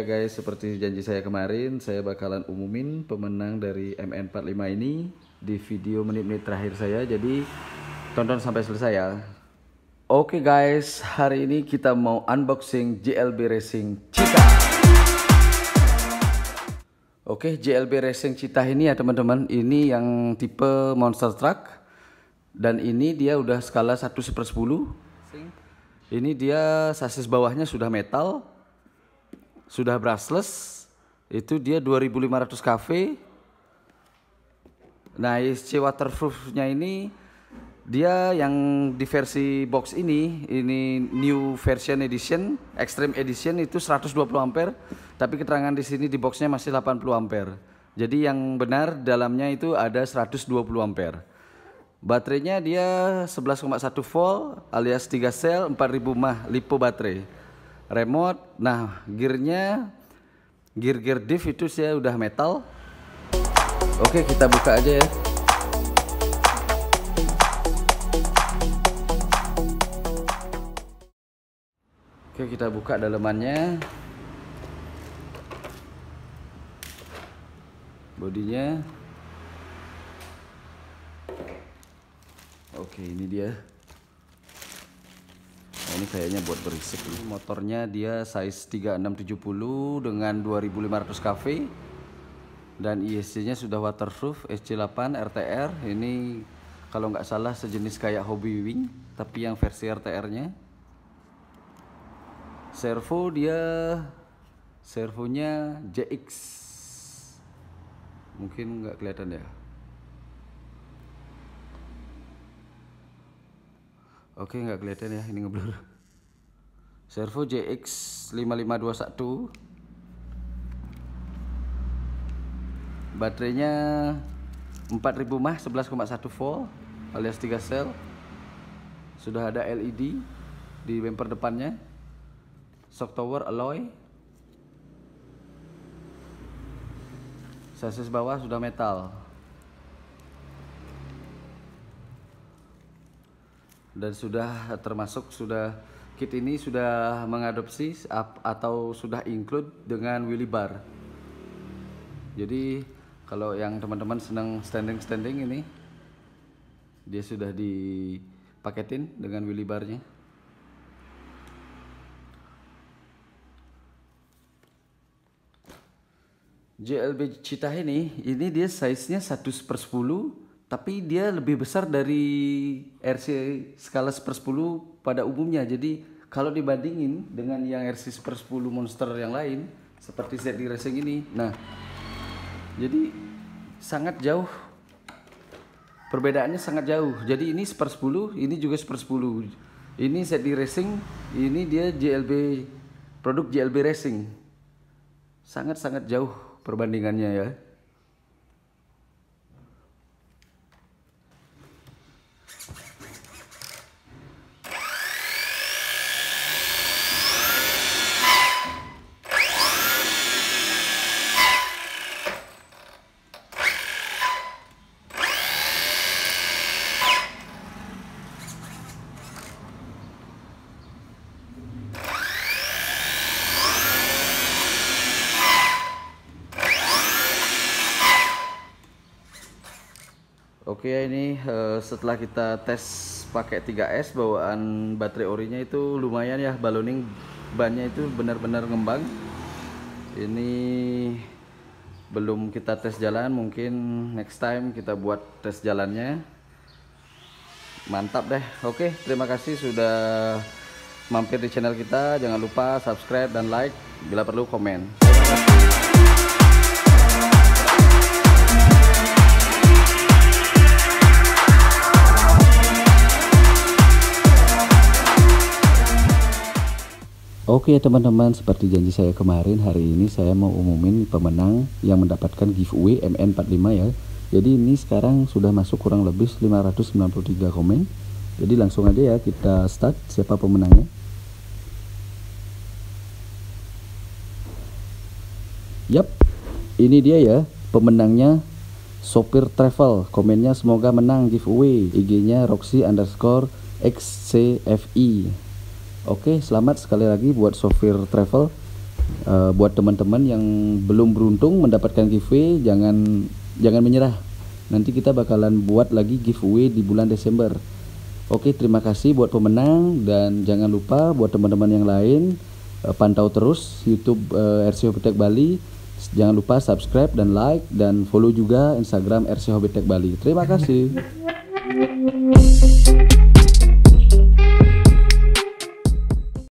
ya guys, seperti janji saya kemarin, saya bakalan umumin pemenang dari MN45 ini di video menit-menit terakhir saya. Jadi tonton sampai selesai ya. Oke okay guys, hari ini kita mau unboxing JLB Racing Cita. Oke, okay, JLB Racing Cita ini ya teman-teman, ini yang tipe monster truck. Dan ini dia udah skala 1 per 10. Ini dia sasis bawahnya sudah metal sudah brushless itu dia 2500 cafe. Nah, ISC waterproofnya ini dia yang di versi box ini, ini new version edition, extreme edition itu 120 ampere, tapi keterangan di sini di boxnya masih 80 ampere. Jadi yang benar dalamnya itu ada 120 ampere. Baterainya dia 11,1 volt alias 3 sel 4000 mah lipo baterai remote. Nah, gearnya gear-gear diff itu saya udah metal. Oke, kita buka aja ya. Oke, kita buka dalemannya. Bodinya. Oke, ini dia ini kayaknya buat berisik nih. motornya dia size 3670 dengan 2500 kV dan ISC nya sudah waterproof SC8 RTR ini kalau nggak salah sejenis kayak hobby wing tapi yang versi RTR nya servo dia servonya JX mungkin nggak kelihatan ya Oke nggak kelihatan ya ini ngeblur servo JX 5521 baterainya 4000 mah 11,1 volt alias 3 sel sudah ada LED di bumper depannya shock tower alloy sasis bawah sudah metal dan sudah termasuk sudah kit ini sudah mengadopsi atau sudah include dengan wheelie bar. Jadi kalau yang teman-teman senang standing-standing ini dia sudah dipaketin dengan wheelie nya JLB Citah ini, ini dia size-nya 1 per 10 tapi dia lebih besar dari RC skala 1 10 pada umumnya. Jadi kalau dibandingin dengan yang RC 1 per 10 monster yang lain seperti ZD Racing ini. Nah, jadi sangat jauh perbedaannya sangat jauh. Jadi ini 1 per 10, ini juga 1 per 10. Ini ZD Racing, ini dia JLB produk JLB Racing. Sangat-sangat jauh perbandingannya ya. Oke okay, ya, ini uh, setelah kita tes pakai 3S bawaan baterai orinya itu lumayan ya baloning bannya itu benar-benar ngembang. Ini belum kita tes jalan mungkin next time kita buat tes jalannya. Mantap deh. Oke, terima kasih sudah mampir di channel kita. Jangan lupa subscribe dan like. Bila perlu komen. Oke teman-teman, seperti janji saya kemarin, hari ini saya mau umumin pemenang yang mendapatkan giveaway MN45 ya. Jadi ini sekarang sudah masuk kurang lebih 593 komen. Jadi langsung aja ya kita start siapa pemenangnya. Yap, ini dia ya pemenangnya sopir travel. Komennya semoga menang giveaway. IG-nya Roxy underscore XCFI. Oke, selamat sekali lagi buat sopir travel. Uh, buat teman-teman yang belum beruntung mendapatkan giveaway, jangan jangan menyerah. Nanti kita bakalan buat lagi giveaway di bulan Desember. Oke, terima kasih buat pemenang dan jangan lupa buat teman-teman yang lain uh, pantau terus YouTube uh, eh, RC Hobitek Bali. Jangan lupa subscribe dan like dan follow juga Instagram RC Hobitek Bali. Terima kasih.